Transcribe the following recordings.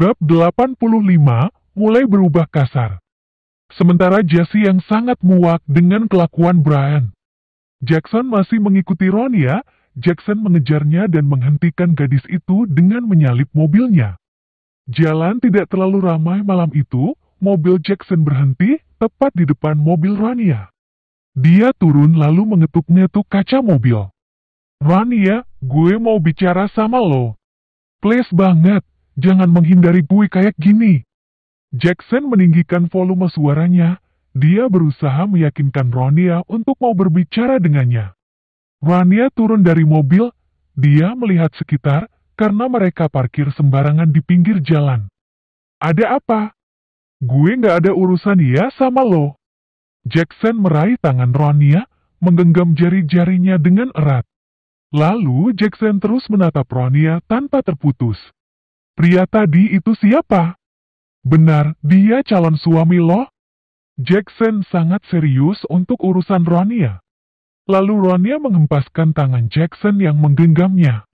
Bab 85 mulai berubah kasar. Sementara Jesse yang sangat muak dengan kelakuan Brian. Jackson masih mengikuti Ronia, Jackson mengejarnya dan menghentikan gadis itu dengan menyalip mobilnya. Jalan tidak terlalu ramai malam itu, mobil Jackson berhenti tepat di depan mobil Rania. Dia turun lalu mengetuk-ngetuk kaca mobil. Rania, gue mau bicara sama lo. Please banget, Jangan menghindari gue kayak gini. Jackson meninggikan volume suaranya. Dia berusaha meyakinkan Ronia untuk mau berbicara dengannya. Rania turun dari mobil. Dia melihat sekitar karena mereka parkir sembarangan di pinggir jalan. Ada apa? Gue nggak ada urusan ya sama lo. Jackson meraih tangan Ronia, menggenggam jari-jarinya dengan erat. Lalu Jackson terus menatap Ronia tanpa terputus. Pria tadi itu siapa? Benar, dia calon suami loh. Jackson sangat serius untuk urusan Ronia. Lalu Ronia mengempaskan tangan Jackson yang menggenggamnya.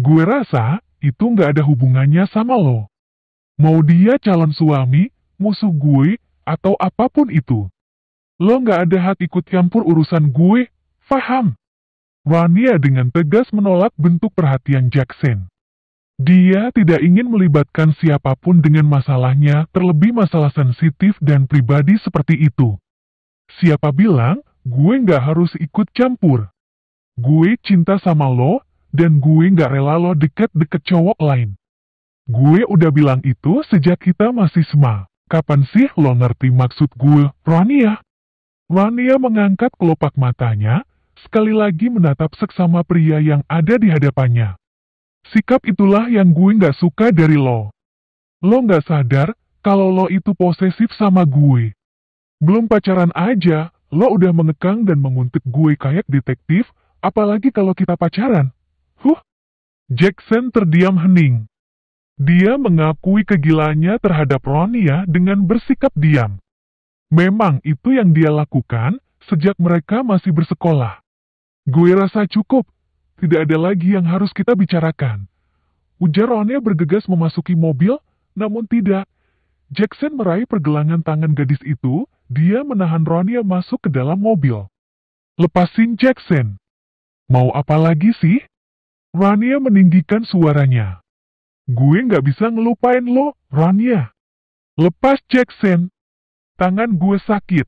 Gue rasa, itu nggak ada hubungannya sama lo. Mau dia calon suami, musuh gue, atau apapun itu. Lo nggak ada hak ikut campur urusan gue, faham? Rania dengan tegas menolak bentuk perhatian Jackson. Dia tidak ingin melibatkan siapapun dengan masalahnya, terlebih masalah sensitif dan pribadi seperti itu. Siapa bilang, gue nggak harus ikut campur. Gue cinta sama lo, dan gue nggak rela lo deket-deket cowok lain. Gue udah bilang itu sejak kita masih sma. Kapan sih lo ngerti maksud gue, Rania? Rania mengangkat kelopak matanya, sekali lagi menatap seksama pria yang ada di hadapannya. Sikap itulah yang gue nggak suka dari lo. Lo nggak sadar kalau lo itu posesif sama gue. Belum pacaran aja, lo udah mengekang dan menguntit gue kayak detektif, apalagi kalau kita pacaran. Huh? Jackson terdiam hening. Dia mengakui kegilaannya terhadap Ronia ya dengan bersikap diam. Memang itu yang dia lakukan sejak mereka masih bersekolah. Gue rasa cukup, tidak ada lagi yang harus kita bicarakan. Ujar Ronnya bergegas memasuki mobil, namun tidak. Jackson meraih pergelangan tangan gadis itu, dia menahan Ronnya masuk ke dalam mobil. Lepasin Jackson. Mau apa lagi sih? Rania meninggikan suaranya. Gue nggak bisa ngelupain lo, Rania. Lepas Jackson. Tangan gue sakit.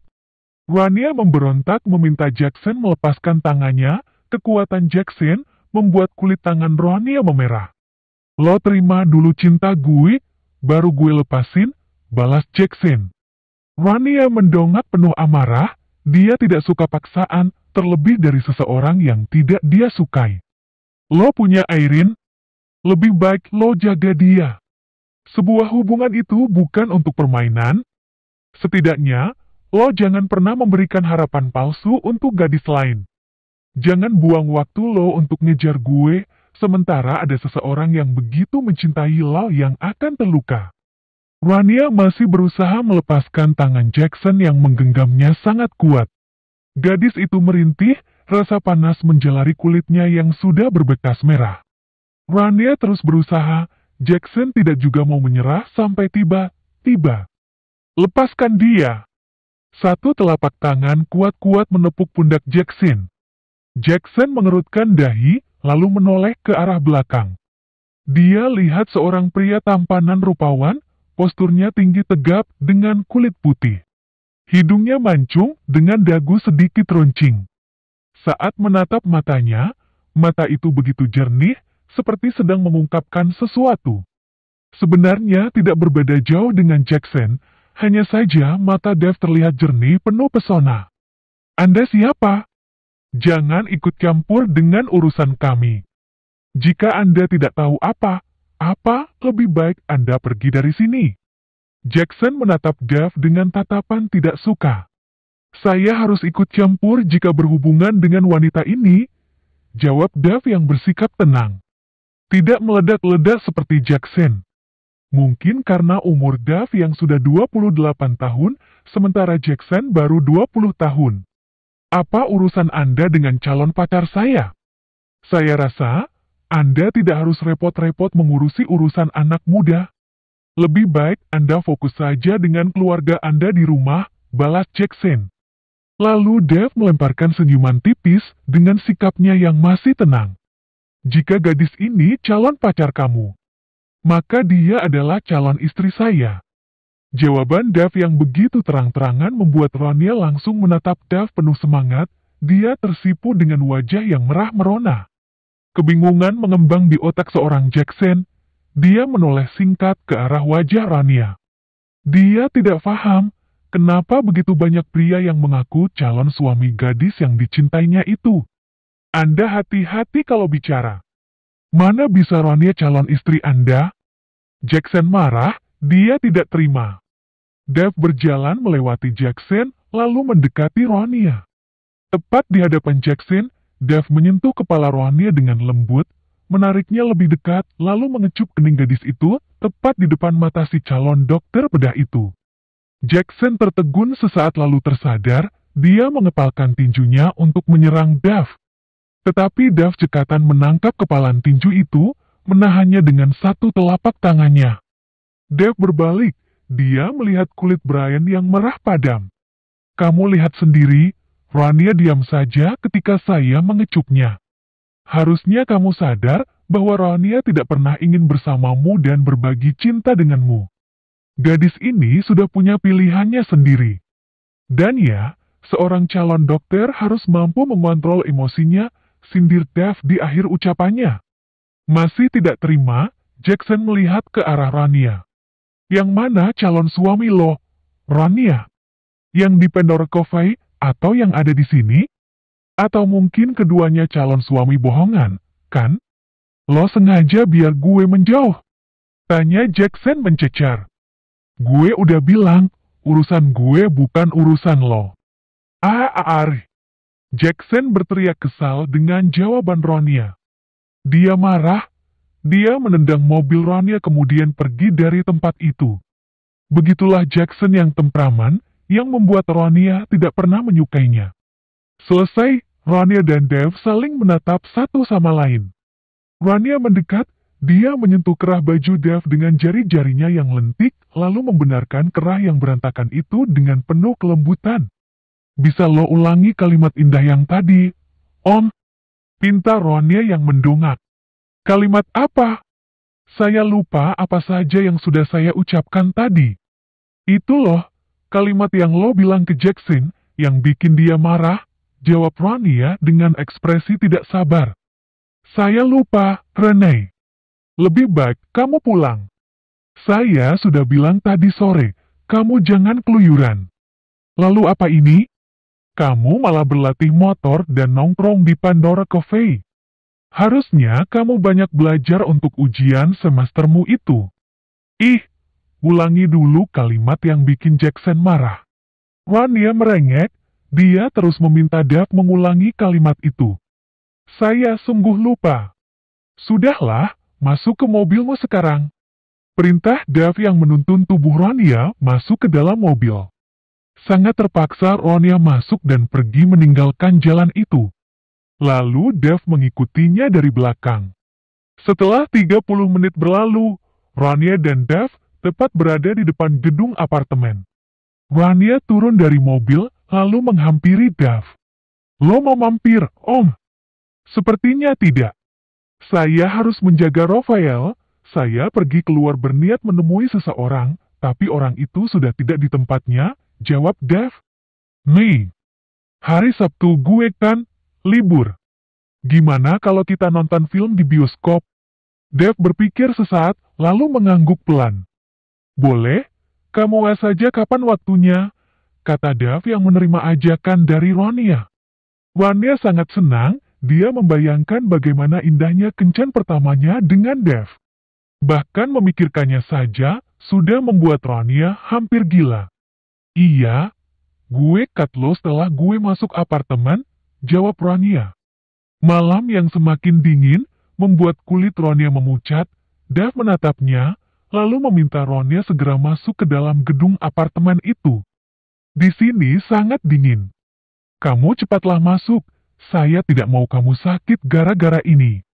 Rania memberontak meminta Jackson melepaskan tangannya, kekuatan Jackson membuat kulit tangan Ronnie memerah. Lo terima dulu cinta gue, baru gue lepasin, balas Jackson. Rania mendongak penuh amarah, dia tidak suka paksaan, terlebih dari seseorang yang tidak dia sukai. Lo punya Airin? lebih baik lo jaga dia. Sebuah hubungan itu bukan untuk permainan. Setidaknya, lo jangan pernah memberikan harapan palsu untuk gadis lain. Jangan buang waktu lo untuk ngejar gue, sementara ada seseorang yang begitu mencintai lo yang akan terluka. Rania masih berusaha melepaskan tangan Jackson yang menggenggamnya sangat kuat. Gadis itu merintih, rasa panas menjelari kulitnya yang sudah berbekas merah. Rania terus berusaha, Jackson tidak juga mau menyerah sampai tiba-tiba. Lepaskan dia! Satu telapak tangan kuat-kuat menepuk pundak Jackson. Jackson mengerutkan dahi, lalu menoleh ke arah belakang. Dia lihat seorang pria tampanan rupawan, posturnya tinggi tegap dengan kulit putih. Hidungnya mancung dengan dagu sedikit runcing. Saat menatap matanya, mata itu begitu jernih, seperti sedang mengungkapkan sesuatu. Sebenarnya tidak berbeda jauh dengan Jackson, hanya saja mata Dev terlihat jernih penuh pesona. Anda siapa? Jangan ikut campur dengan urusan kami. Jika Anda tidak tahu apa, apa lebih baik Anda pergi dari sini. Jackson menatap Dev dengan tatapan tidak suka. Saya harus ikut campur jika berhubungan dengan wanita ini, jawab Dev yang bersikap tenang. Tidak meledak-ledak seperti Jackson. Mungkin karena umur Dev yang sudah 28 tahun, sementara Jackson baru 20 tahun. Apa urusan Anda dengan calon pacar saya? Saya rasa Anda tidak harus repot-repot mengurusi urusan anak muda. Lebih baik Anda fokus saja dengan keluarga Anda di rumah, balas Jackson. Lalu Dev melemparkan senyuman tipis dengan sikapnya yang masih tenang. Jika gadis ini calon pacar kamu, maka dia adalah calon istri saya. Jawaban Dav yang begitu terang-terangan membuat Rania langsung menatap Dav penuh semangat, dia tersipu dengan wajah yang merah merona. Kebingungan mengembang di otak seorang Jackson, dia menoleh singkat ke arah wajah Rania. Dia tidak paham kenapa begitu banyak pria yang mengaku calon suami gadis yang dicintainya itu. Anda hati-hati kalau bicara. Mana bisa Rania calon istri Anda? Jackson marah dia tidak terima. Dev berjalan melewati Jackson, lalu mendekati Rohania. Tepat di hadapan Jackson, Dev menyentuh kepala Rohania dengan lembut, menariknya lebih dekat, lalu mengecup kening gadis itu, tepat di depan mata si calon dokter bedah itu. Jackson tertegun sesaat lalu tersadar, dia mengepalkan tinjunya untuk menyerang Dev. Tetapi Dev cekatan menangkap kepalan tinju itu, menahannya dengan satu telapak tangannya. Dev berbalik. Dia melihat kulit Brian yang merah padam. Kamu lihat sendiri, Rania diam saja ketika saya mengecupnya. Harusnya kamu sadar bahwa Rania tidak pernah ingin bersamamu dan berbagi cinta denganmu. Gadis ini sudah punya pilihannya sendiri. Dan ya, seorang calon dokter harus mampu mengontrol emosinya, sindir Dev di akhir ucapannya. Masih tidak terima, Jackson melihat ke arah Rania. Yang mana calon suami lo? Rania? Yang di Pendor atau yang ada di sini? Atau mungkin keduanya calon suami bohongan, kan? Lo sengaja biar gue menjauh? Tanya Jackson mencecar. Gue udah bilang, urusan gue bukan urusan lo. Ah, Ari. Ah, ah, Jackson berteriak kesal dengan jawaban Ronia. Dia marah dia menendang mobil Rania kemudian pergi dari tempat itu. Begitulah Jackson yang tempraman, yang membuat Rania tidak pernah menyukainya. Selesai, Rania dan Dev saling menatap satu sama lain. Rania mendekat, dia menyentuh kerah baju Dev dengan jari-jarinya yang lentik, lalu membenarkan kerah yang berantakan itu dengan penuh kelembutan. Bisa lo ulangi kalimat indah yang tadi, Om? Pinta Rania yang mendongak. Kalimat apa? Saya lupa apa saja yang sudah saya ucapkan tadi. Itu loh, kalimat yang lo bilang ke Jackson, yang bikin dia marah, jawab Rania ya dengan ekspresi tidak sabar. Saya lupa, Rene. Lebih baik kamu pulang. Saya sudah bilang tadi sore, kamu jangan keluyuran. Lalu apa ini? Kamu malah berlatih motor dan nongkrong di Pandora Cafe. Harusnya kamu banyak belajar untuk ujian semestermu itu. Ih, ulangi dulu kalimat yang bikin Jackson marah. Rania merengek, dia terus meminta Dev mengulangi kalimat itu. Saya sungguh lupa. Sudahlah, masuk ke mobilmu sekarang. Perintah Dev yang menuntun tubuh Rania masuk ke dalam mobil. Sangat terpaksa Rania masuk dan pergi meninggalkan jalan itu. Lalu Dev mengikutinya dari belakang. Setelah 30 menit berlalu, Rania dan Dev tepat berada di depan gedung apartemen. Rania turun dari mobil, lalu menghampiri Dev. Lo mau mampir, Om? Sepertinya tidak. Saya harus menjaga Rafael. Saya pergi keluar berniat menemui seseorang, tapi orang itu sudah tidak di tempatnya, jawab Dev. Nih, hari Sabtu gue kan Libur. Gimana kalau kita nonton film di bioskop? Dev berpikir sesaat, lalu mengangguk pelan. Boleh? Kamu wa saja kapan waktunya? Kata Dev yang menerima ajakan dari Ronia. Ronia sangat senang, dia membayangkan bagaimana indahnya kencan pertamanya dengan Dev. Bahkan memikirkannya saja, sudah membuat Ronia hampir gila. Iya, gue cut lo setelah gue masuk apartemen, jawab Rania. Malam yang semakin dingin membuat kulit Ronia memucat, Dev menatapnya, lalu meminta Ronia segera masuk ke dalam gedung apartemen itu. Di sini sangat dingin. Kamu cepatlah masuk, saya tidak mau kamu sakit gara-gara ini.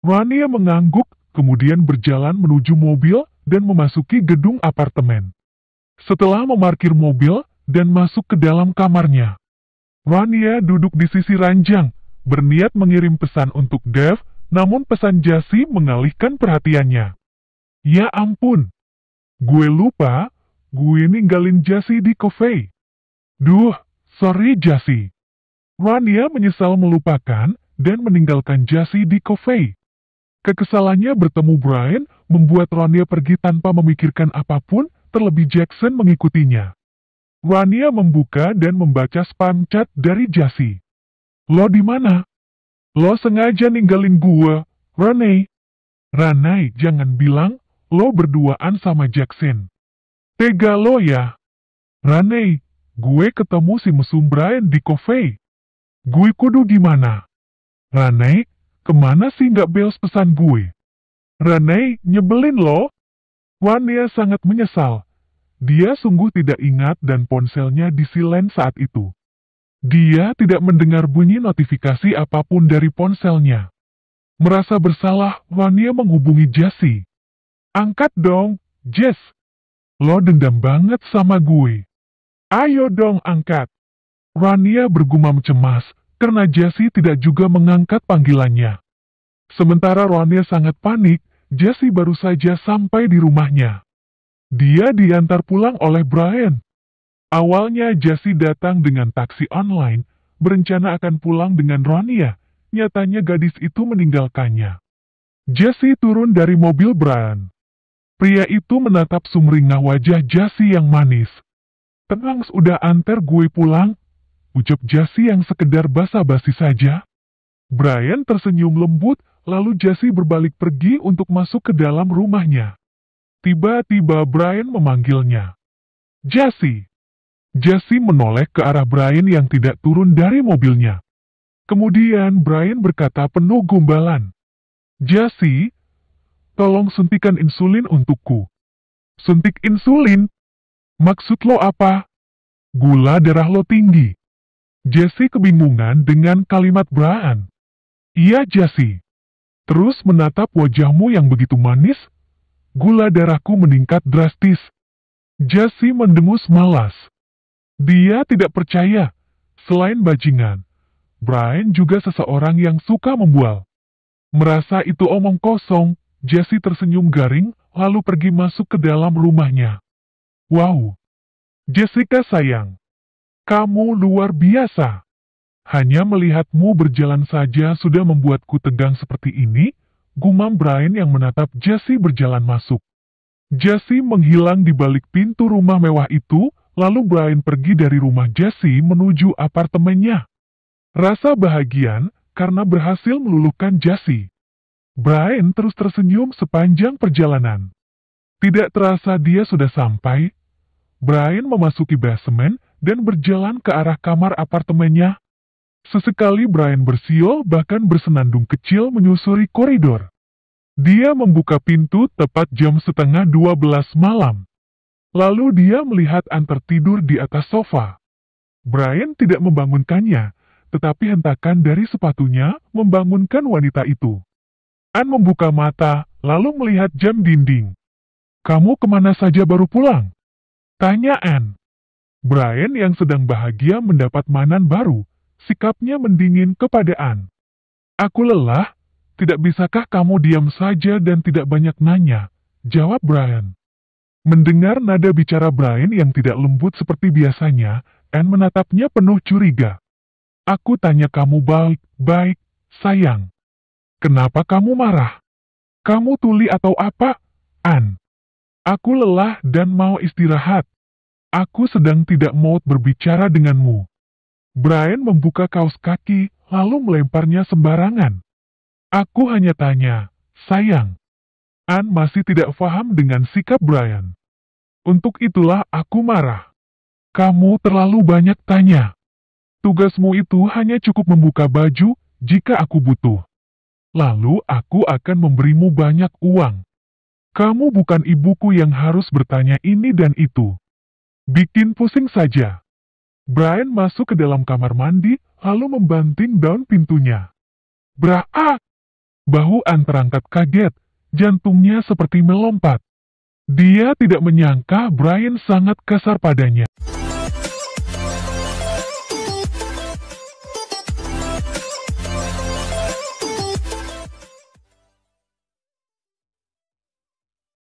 Rania mengangguk, kemudian berjalan menuju mobil dan memasuki gedung apartemen. Setelah memarkir mobil dan masuk ke dalam kamarnya, Vania duduk di sisi ranjang, berniat mengirim pesan untuk Dev, namun pesan Jasi mengalihkan perhatiannya. Ya ampun, gue lupa, gue ninggalin Jasi di kafe. Duh, sorry Jasi. Vania menyesal melupakan dan meninggalkan Jasi di kafe. Kekesalannya bertemu Brian membuat Rania pergi tanpa memikirkan apapun, terlebih Jackson mengikutinya. Wania membuka dan membaca spam chat dari Jasi. Lo di mana? Lo sengaja ninggalin gua, Rene. Ranai jangan bilang, lo berduaan sama Jackson. Tega lo ya. Ranei, gue ketemu si mesum Brian di kafe. Gue kudu di mana? Ranei, kemana sih nggak bales pesan gue? Rane, nyebelin lo. Wania sangat menyesal. Dia sungguh tidak ingat dan ponselnya disilen saat itu. Dia tidak mendengar bunyi notifikasi apapun dari ponselnya. Merasa bersalah, Vania menghubungi Jesse. Angkat dong, Jess. Lo dendam banget sama gue. Ayo dong angkat. Rania bergumam cemas karena Jesse tidak juga mengangkat panggilannya. Sementara Rania sangat panik, Jesse baru saja sampai di rumahnya. Dia diantar pulang oleh Brian. Awalnya Jesse datang dengan taksi online, berencana akan pulang dengan Rania. Nyatanya gadis itu meninggalkannya. Jesse turun dari mobil Brian. Pria itu menatap sumringah wajah Jesse yang manis. Tenang sudah antar gue pulang, ucap Jesse yang sekedar basa-basi saja. Brian tersenyum lembut, lalu Jesse berbalik pergi untuk masuk ke dalam rumahnya. Tiba-tiba Brian memanggilnya. Jesse! Jesse menoleh ke arah Brian yang tidak turun dari mobilnya. Kemudian Brian berkata penuh gombalan. Jesse, tolong suntikan insulin untukku. Suntik insulin? Maksud lo apa? Gula darah lo tinggi. Jesse kebingungan dengan kalimat Brian. Iya Jesse. Terus menatap wajahmu yang begitu manis, Gula darahku meningkat drastis. Jasi mendengus malas. Dia tidak percaya. Selain bajingan, Brian juga seseorang yang suka membual. Merasa itu omong kosong, Jesse tersenyum garing, lalu pergi masuk ke dalam rumahnya. Wow! Jessica sayang, kamu luar biasa. Hanya melihatmu berjalan saja sudah membuatku tegang seperti ini, gumam Brian yang menatap Jesse berjalan masuk. Jesse menghilang di balik pintu rumah mewah itu, lalu Brian pergi dari rumah Jesse menuju apartemennya. Rasa bahagian karena berhasil meluluhkan Jesse. Brian terus tersenyum sepanjang perjalanan. Tidak terasa dia sudah sampai. Brian memasuki basement dan berjalan ke arah kamar apartemennya Sesekali Brian bersiul bahkan bersenandung kecil menyusuri koridor. Dia membuka pintu tepat jam setengah 12 malam. Lalu dia melihat Anne tertidur di atas sofa. Brian tidak membangunkannya, tetapi hentakan dari sepatunya membangunkan wanita itu. Anne membuka mata, lalu melihat jam dinding. Kamu kemana saja baru pulang? Tanya Anne. Brian yang sedang bahagia mendapat manan baru, Sikapnya mendingin kepada An. Aku lelah, tidak bisakah kamu diam saja dan tidak banyak nanya? Jawab Brian. Mendengar nada bicara Brian yang tidak lembut seperti biasanya, Anne menatapnya penuh curiga. Aku tanya kamu baik-baik, sayang. Kenapa kamu marah? Kamu tuli atau apa? An. Aku lelah dan mau istirahat. Aku sedang tidak mau berbicara denganmu. Brian membuka kaos kaki, lalu melemparnya sembarangan. Aku hanya tanya, sayang. Anne masih tidak paham dengan sikap Brian. Untuk itulah aku marah. Kamu terlalu banyak tanya. Tugasmu itu hanya cukup membuka baju jika aku butuh. Lalu aku akan memberimu banyak uang. Kamu bukan ibuku yang harus bertanya ini dan itu. Bikin pusing saja. Brian masuk ke dalam kamar mandi, lalu membanting daun pintunya. Beraak! Ah! Bahu An terangkat kaget, jantungnya seperti melompat. Dia tidak menyangka Brian sangat kasar padanya.